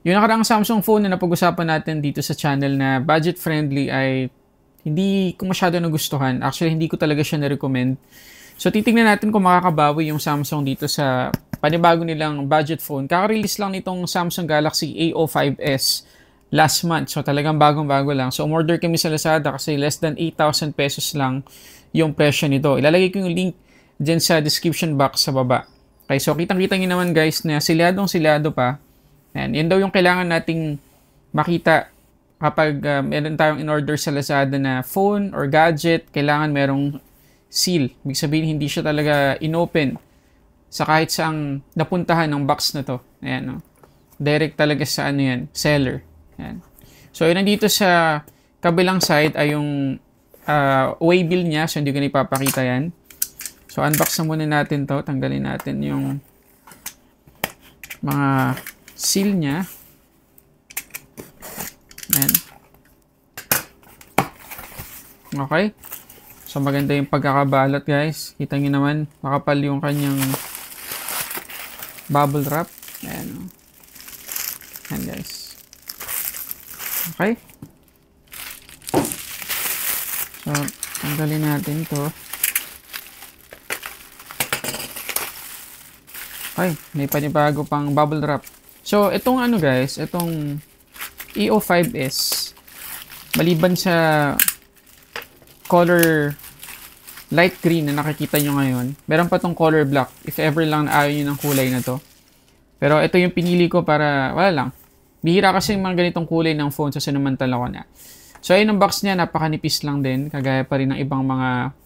Yung nakaraang Samsung phone na napag-usapan natin dito sa channel na budget-friendly ay hindi ko masyado nagustuhan. Actually, hindi ko talaga siya na-recommend. So, titingnan natin kung makakabawi yung Samsung dito sa panibago nilang budget phone. Kaka-release lang nitong Samsung Galaxy A05s last month. So, talagang bagong-bago lang. So, umorder kami sa Lazada kasi less than 8,000 pesos lang yung presyo nito. Ilalagay ko yung link dyan sa description box sa baba. Okay, so kitang-kita nyo naman guys na siladong-silado pa And yun daw yung kailangan nating makita kapag uh, meron tayong in-order sa Lazada na phone or gadget, kailangan merong seal. Ibig sabihin, hindi siya talaga inopen sa kahit saang napuntahan ng box na to. Ayan, no? Direct talaga sa ano yan, seller. Ayan. So, yun nandito sa kabilang side ay yung uh, waybill niya. So, hindi ko na ipapakita yan. So, unbox na muna natin to. Tanggalin natin yung mga seal niya. Ayan. Okay. So, maganda yung pagkakabalot, guys. Kita nyo naman, makapal yung kanyang bubble wrap. Ayan. Ayan, guys. Okay. So, tanggalin natin to. Okay, may panibago pang bubble wrap. So, itong ano guys, itong EO5S, maliban sa color light green na nakikita nyo ngayon, meron pa tong color black, if ever lang ayaw nyo ng kulay na to. Pero ito yung pinili ko para, wala lang, bihira kasi yung mga ganitong kulay ng phone sa sinamantala ko na. So, ayun ang box niya, napakanipis lang din, kagaya pa rin ng ibang mga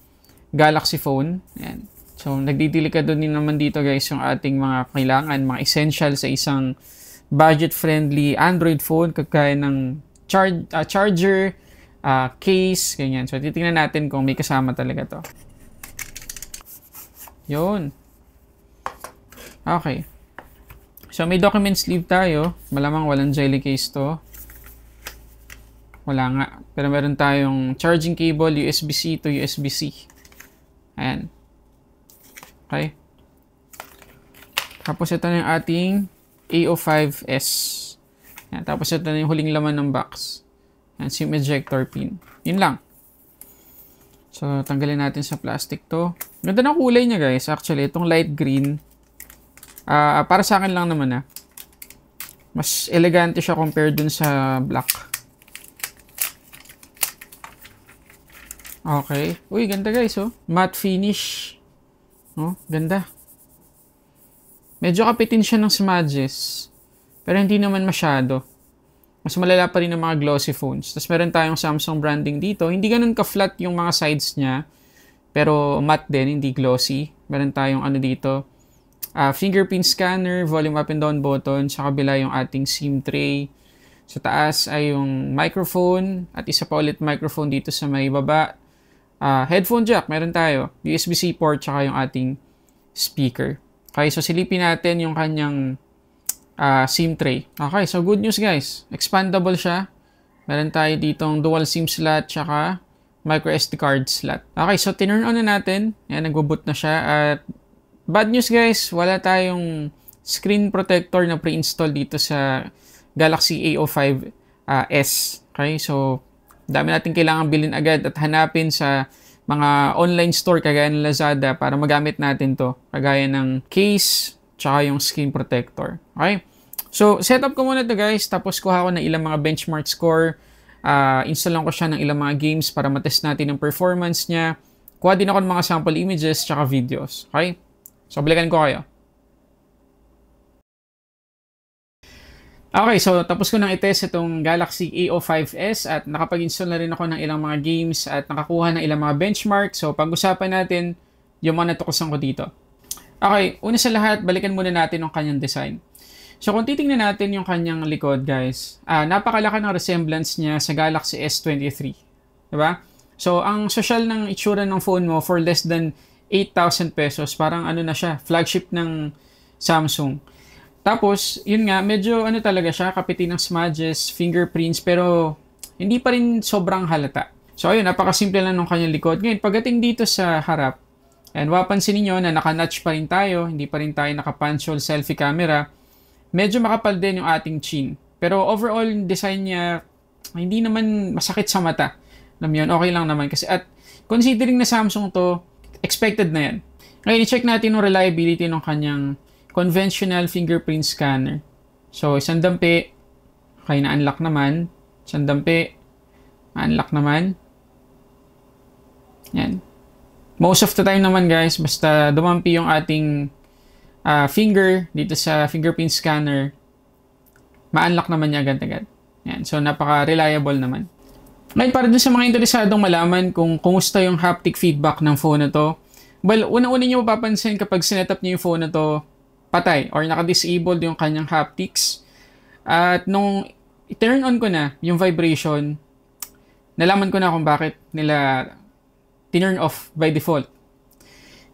Galaxy phone. Ayan. So, nagdidelikado din naman dito guys yung ating mga kailangan, mga essential sa isang budget-friendly Android phone, kagaya ng char uh, charger, uh, case, ganyan. So, titingnan natin kung may kasama talaga to. Yun. Okay. So, may document sleeve tayo. Malamang walang jelly case to. Wala nga. Pero meron tayong charging cable, USB-C to USB-C. Ayan. Okay? Tapos ito na yung ating AO5S. Yan. Tapos ito na yung huling laman ng box. Yan, SIM ejector pin. Yun lang. So, tanggalin natin sa plastic to. Ganda ng kulay niya guys. Actually, itong light green. Uh, para sa akin lang naman ah. Mas elegante siya compared dun sa black. Okay. Uy, ganda guys oh. Matte finish. No? Oh, ganda. Medyo kapitin siya ng smudges. Pero hindi naman masyado. Mas malala pa rin ng mga glossy phones. Tapos meron tayong Samsung branding dito. Hindi ganun ka-flat yung mga sides niya. Pero matte din, hindi glossy. Meron tayong ano dito. Uh, fingerprint scanner, volume up and down button. Sa kabila yung ating SIM tray. Sa taas ay yung microphone. At isa pa ulit microphone dito sa may baba uh, headphone jack, meron tayo. USB-C port, tsaka yung ating speaker. Okay, so silipin natin yung kanyang uh, SIM tray. Okay, so good news guys. Expandable siya. Meron tayo ditong dual SIM slot, tsaka micro SD card slot. Okay, so tinurn on na natin. Ayan, nagbo-boot na siya. At bad news guys, wala tayong screen protector na pre-install dito sa Galaxy A05 uh, ah, S. Okay, so Dami natin kailangan bilhin agad at hanapin sa mga online store kagaya ng Lazada para magamit natin to kagaya ng case tsaka yung skin protector. Okay? So, setup ko muna to guys. Tapos kuha ko ng ilang mga benchmark score. Uh, install ko siya ng ilang mga games para matest natin ang performance niya. Kuha din ako ng mga sample images tsaka videos. Okay? So, balikan ko kayo. Okay, so tapos ko nang itest itong Galaxy A05s at nakapag-install na rin ako ng ilang mga games at nakakuha ng ilang mga benchmark. So pag-usapan natin yung mga natukusan ko dito. Okay, una sa lahat, balikan muna natin yung kanyang design. So kung titingnan natin yung kanyang likod guys, ah, napakalaki ng resemblance niya sa Galaxy S23. Diba? So ang social ng itsura ng phone mo for less than 8,000 pesos, parang ano na siya, flagship ng Samsung. Tapos, yun nga, medyo ano talaga siya, kapitin ng smudges, fingerprints, pero hindi pa rin sobrang halata. So ayun, napakasimple lang ng kanyang likod. Ngayon, pagdating dito sa harap, and wapansin niyo na naka-notch pa rin tayo, hindi pa rin tayo naka-punchhole selfie camera, medyo makapal din yung ating chin. Pero overall, design niya, hindi naman masakit sa mata. Alam yun, okay lang naman. Kasi at considering na Samsung to, expected na yan. Ngayon, i-check natin yung reliability ng kanyang conventional fingerprint scanner. So, isang dampi, okay, na-unlock naman. Isang dampi, unlock naman. Yan. Most of the time naman guys, basta dumampi yung ating uh, finger dito sa fingerprint scanner, ma-unlock naman niya agad-agad. Yan. So, napaka-reliable naman. Ngayon, para dun sa mga interesadong malaman kung kumusta yung haptic feedback ng phone na to, well, una-una nyo mapapansin kapag sinet up nyo yung phone na to, patay or naka-disabled yung kanyang haptics. At nung turn on ko na yung vibration, nalaman ko na kung bakit nila tinurn off by default.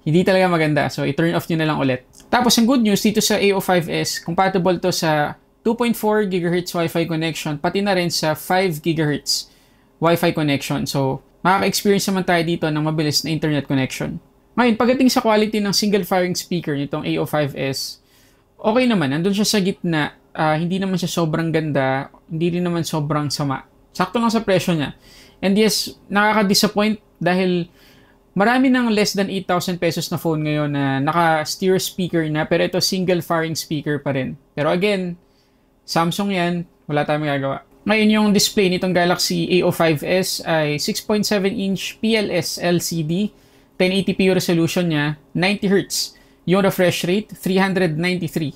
Hindi talaga maganda. So, i-turn off nyo na lang ulit. Tapos, ang good news dito sa AO5S, compatible to sa 2.4 GHz Wi-Fi connection, pati na rin sa 5 GHz Wi-Fi connection. So, makaka-experience naman tayo dito ng mabilis na internet connection. Ngayon, pagdating sa quality ng single firing speaker nitong AO5S, okay naman, nandun siya sa gitna, uh, hindi naman siya sobrang ganda, hindi rin naman sobrang sama. Sakto lang sa presyo niya. And yes, nakaka-disappoint dahil marami ng less than 8,000 pesos na phone ngayon na naka-steer speaker na pero ito single firing speaker pa rin. Pero again, Samsung yan, wala tayong magagawa. Ngayon yung display nitong Galaxy A05s ay 6.7 inch PLS LCD 1080p resolution niya, 90 Hz. Yung refresh rate, 393.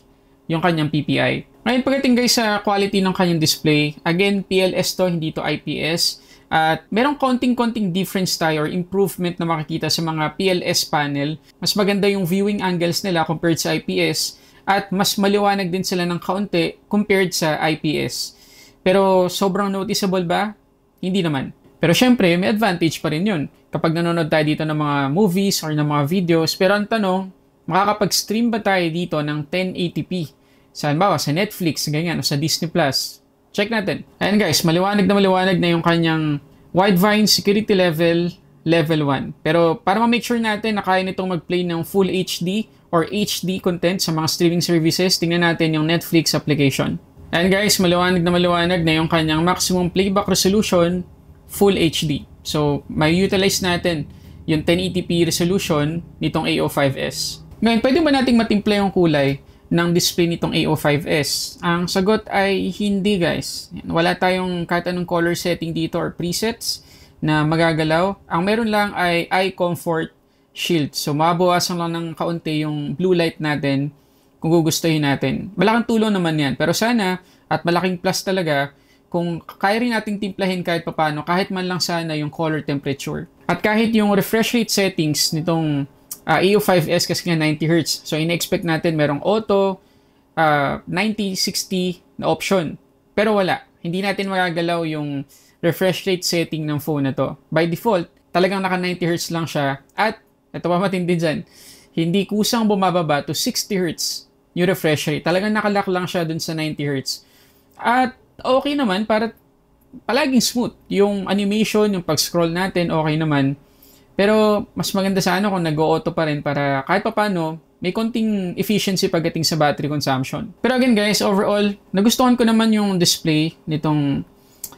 Yung kanyang PPI. Ngayon, pagdating guys sa quality ng kanyang display, again, PLS to, hindi to IPS. At merong konting-konting difference tayo or improvement na makikita sa mga PLS panel. Mas maganda yung viewing angles nila compared sa IPS at mas maliwanag din sila ng kaunti compared sa IPS. Pero sobrang noticeable ba? Hindi naman. Pero syempre, may advantage pa rin yun. Kapag nanonood tayo dito ng mga movies or ng mga videos, pero ang tanong, makakapag-stream ba tayo dito ng 1080p? Sa halimbawa, sa Netflix, ganyan, o sa Disney+. Plus. Check natin. Ayan guys, maliwanag na maliwanag na yung kanyang Widevine security level, level 1. Pero para ma-make sure natin na kaya nitong mag-play ng full HD or HD content sa mga streaming services, tingnan natin yung Netflix application. Ayan guys, maliwanag na maliwanag na yung kanyang maximum playback resolution Full HD. So, may utilize natin yung 1080p resolution nitong AO5S. Ngayon, pwede ba nating matimpla yung kulay ng display nitong AO5S? Ang sagot ay hindi guys. Wala tayong kahit anong color setting dito or presets na magagalaw. Ang meron lang ay eye comfort shield. So mabawasan lang ng kaunti yung blue light natin kung gugustuhin natin. Malaking tulong naman yan. Pero sana, at malaking plus talaga, kung kaya rin nating timplahin kahit papano, kahit man lang sana yung color temperature. At kahit yung refresh rate settings nitong uh, ah, EU5S kasi nga 90Hz. So, ina-expect natin merong auto, uh, 90, 60 na option. Pero wala. Hindi natin magagalaw yung refresh rate setting ng phone na to. By default, talagang naka 90Hz lang siya. At, ito pa matindi dyan, hindi kusang bumababa to 60Hz yung refresh rate. Talagang nakalock lang siya dun sa 90Hz. At okay naman para palaging smooth. Yung animation, yung pag-scroll natin, okay naman. Pero mas maganda sana ano kung nag-auto pa rin para kahit papano, may konting efficiency pagdating sa battery consumption. Pero again guys, overall, nagustuhan ko naman yung display nitong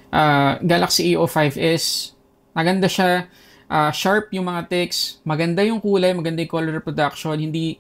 uh, Galaxy A05s. Maganda siya, uh, sharp yung mga text, maganda yung kulay, maganda yung color reproduction, hindi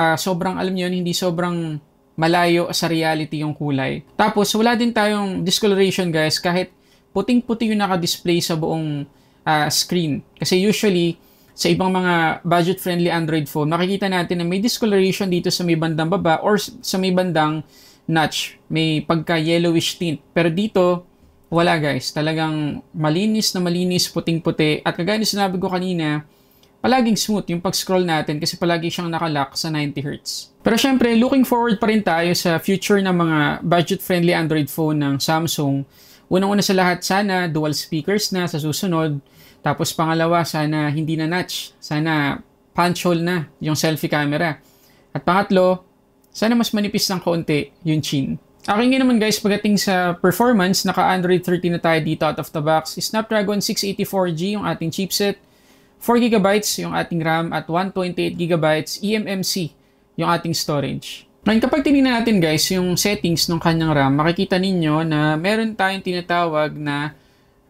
uh, sobrang, alam niyo hindi sobrang malayo sa reality yung kulay. Tapos wala din tayong discoloration guys kahit puting-puti yung naka-display sa buong uh, screen. Kasi usually sa ibang mga budget-friendly Android phone, makikita natin na may discoloration dito sa may bandang baba or sa may bandang notch. May pagka-yellowish tint. Pero dito, wala guys. Talagang malinis na malinis, puting-puti. At kagaya sinabi ko kanina, palaging smooth yung pag-scroll natin kasi palagi siyang nakalock sa 90Hz. Pero syempre, looking forward pa rin tayo sa future ng mga budget-friendly Android phone ng Samsung. Unang-una sa lahat, sana dual speakers na sa susunod. Tapos pangalawa, sana hindi na notch. Sana punch hole na yung selfie camera. At pangatlo, sana mas manipis ng konti yung chin. Aking nga naman guys, pagdating sa performance, naka Android 13 na tayo dito out of the box. Snapdragon 684G yung ating chipset. 4GB yung ating RAM at 128GB eMMC e yung ating storage. Ngayon kapag tinignan natin guys yung settings ng kanyang RAM, makikita ninyo na meron tayong tinatawag na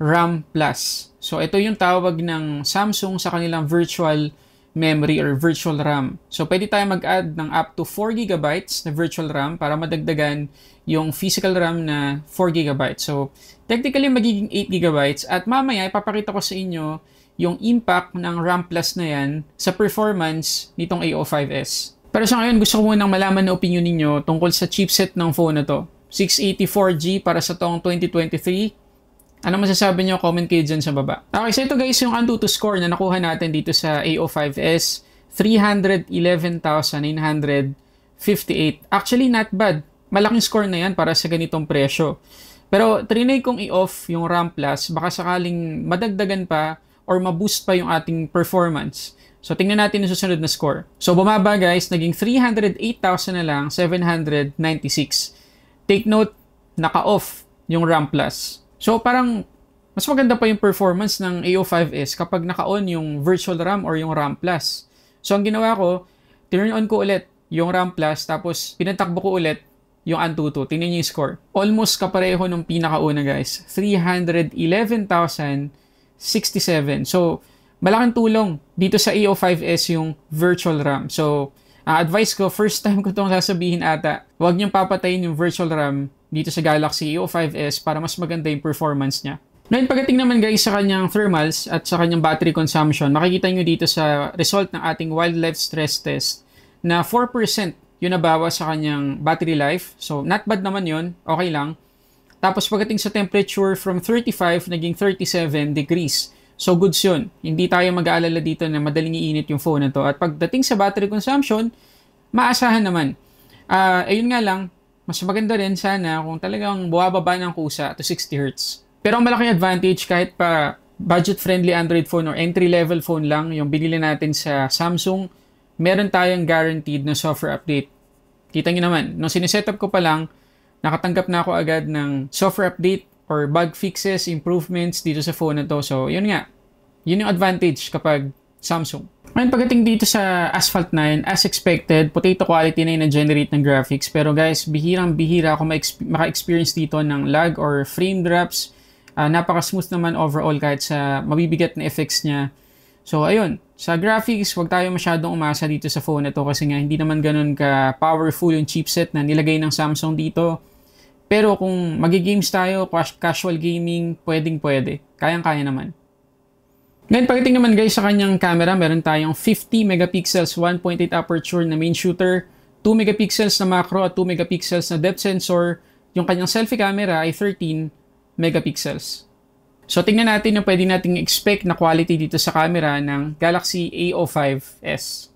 RAM Plus. So ito yung tawag ng Samsung sa kanilang virtual memory or virtual RAM. So pwede tayong mag-add ng up to 4GB na virtual RAM para madagdagan yung physical RAM na 4GB. So technically magiging 8GB at mamaya ipapakita ko sa inyo yung impact ng RAM Plus na yan sa performance nitong AO5S. Pero sa ngayon, gusto ko munang malaman na opinion ninyo tungkol sa chipset ng phone na to. 684G para sa taong 2023. Ano masasabi nyo? Comment kayo dyan sa baba. Okay, so ito guys yung Antutu score na nakuha natin dito sa AO5S. 311,958. Actually, not bad. Malaking score na yan para sa ganitong presyo. Pero trinay kong i-off yung RAM Plus, baka sakaling madagdagan pa or ma-boost pa yung ating performance. So, tingnan natin yung susunod na score. So, bumaba guys, naging 308,000 na lang, 796. Take note, naka-off yung RAM Plus. So, parang mas maganda pa yung performance ng AO5S kapag naka-on yung virtual RAM or yung RAM Plus. So, ang ginawa ko, turn on ko ulit yung RAM Plus, tapos pinatakbo ko ulit yung Antutu. Tingnan niyo yung score. Almost kapareho nung pinakauna guys. 311,000 67. So, malaking tulong dito sa EO5S yung virtual RAM. So, uh, advice ko, first time ko itong sasabihin ata, huwag niyong papatayin yung virtual RAM dito sa Galaxy EO5S para mas maganda yung performance niya. Ngayon, pagdating naman guys sa kanyang thermals at sa kanyang battery consumption, makikita nyo dito sa result ng ating wildlife stress test na 4% yun nabawa sa kanyang battery life. So, not bad naman yun. Okay lang. Tapos pagdating sa temperature from 35 naging 37 degrees. So goods yun. Hindi tayo mag-aalala dito na madaling iinit yung phone na to. At pagdating sa battery consumption, maasahan naman. Uh, ayun nga lang, mas maganda rin sana kung talagang buwababa ng kusa to 60 Hz. Pero ang malaking advantage kahit pa budget-friendly Android phone or entry-level phone lang, yung binili natin sa Samsung, meron tayong guaranteed na software update. Kita nyo naman, nung sinisetup ko pa lang, nakatanggap na ako agad ng software update or bug fixes, improvements dito sa phone na to. So, yun nga. Yun yung advantage kapag Samsung. Ngayon, pagdating dito sa Asphalt 9, as expected, potato quality na yung na-generate ng graphics. Pero guys, bihirang-bihira ako maka-experience dito ng lag or frame drops. Uh, napaka-smooth naman overall kahit sa mabibigat na effects niya. So, ayun. Sa graphics, wag tayo masyadong umasa dito sa phone na to kasi nga hindi naman ganun ka-powerful yung chipset na nilagay ng Samsung dito. Pero kung magigames tayo, casual gaming, pwedeng pwede. Kayang-kaya naman. Ngayon pagdating naman guys sa kanyang camera, meron tayong 50 megapixels 1.8 aperture na main shooter, 2 megapixels na macro at 2 megapixels na depth sensor. Yung kanyang selfie camera ay 13 megapixels. So tingnan natin yung pwede nating expect na quality dito sa camera ng Galaxy A05s.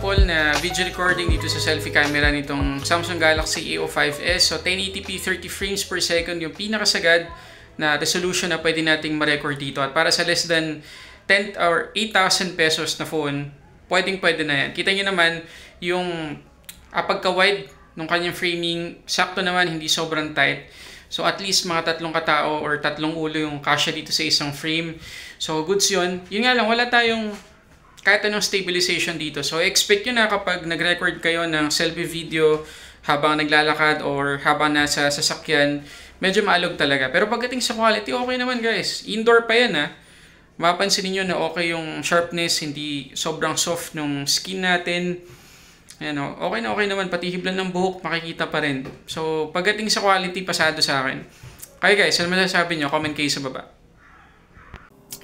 sample na video recording dito sa selfie camera nitong Samsung Galaxy A05s. E so 1080p 30 frames per second yung pinakasagad na resolution na pwede nating ma-record dito. At para sa less than 10 or 8,000 pesos na phone, pwedeng pwede na yan. Kita nyo naman yung apagka ah, wide nung kanyang framing, sakto naman, hindi sobrang tight. So at least mga tatlong katao or tatlong ulo yung kasya dito sa isang frame. So goods yun. Yun nga lang, wala tayong kahit anong stabilization dito. So, expect nyo na kapag nag-record kayo ng selfie video habang naglalakad or habang nasa sasakyan, medyo maalog talaga. Pero pagdating sa quality, okay naman guys. Indoor pa yan ha. Ah. Mapansin niyo na okay yung sharpness, hindi sobrang soft ng skin natin. Ayan o, oh. okay na okay naman. Pati hiblan ng buhok, makikita pa rin. So, pagdating sa quality, pasado sa akin. Okay guys, ano masasabi nyo? Comment kayo sa baba.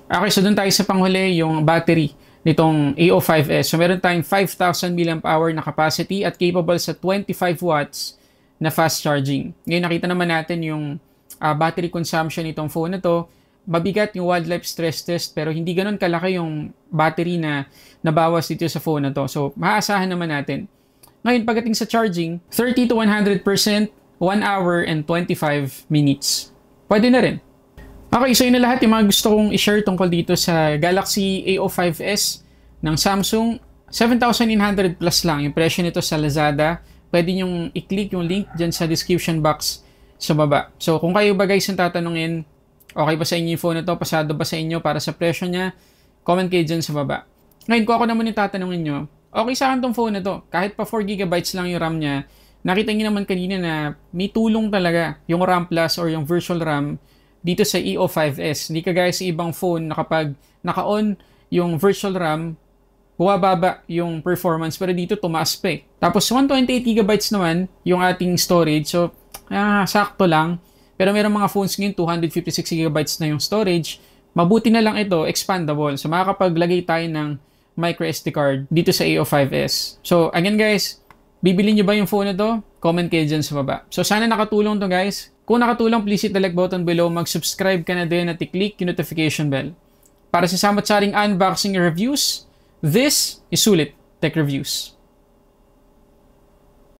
Okay, so doon tayo sa panghuli, yung battery nitong AO5S. So meron tayong 5,000 mAh na capacity at capable sa 25 watts na fast charging. Ngayon nakita naman natin yung uh, battery consumption nitong phone na to. Mabigat yung wildlife stress test pero hindi ganoon kalaki yung battery na nabawas dito sa phone na to. So maaasahan naman natin. Ngayon pagdating sa charging, 30 to 100%, 1 hour and 25 minutes. Pwede na rin. Okay, so yun na lahat yung mga gusto kong i-share tungkol dito sa Galaxy A05s ng Samsung. 7,900 plus lang yung presyo nito sa Lazada. Pwede nyong i-click yung link dyan sa description box sa baba. So kung kayo ba guys ang tatanungin, okay ba sa inyo yung phone na to? Pasado ba sa inyo para sa presyo niya? Comment kayo dyan sa baba. Ngayon, ko ako naman yung tatanungin nyo, okay sa akin tong phone na to. Kahit pa 4GB lang yung RAM niya, nakita niyo naman kanina na may tulong talaga yung RAM Plus or yung Virtual RAM dito sa EO5S. Hindi kagaya sa ibang phone na kapag naka-on yung virtual RAM, bumababa yung performance pero dito tumaas pa eh. Tapos 128GB naman yung ating storage. So, ah, sakto lang. Pero merong mga phones ngayon, 256GB na yung storage. Mabuti na lang ito, expandable. So, makakapaglagay tayo ng micro SD card dito sa AO5S. E so, again guys, bibili nyo ba yung phone na to? Comment kayo dyan sa baba. So, sana nakatulong to guys. Kung nakatulong, please hit the like button below, mag-subscribe ka na din at i-click yung notification bell. Para sa samat saring unboxing reviews, this is Sulit Tech Reviews.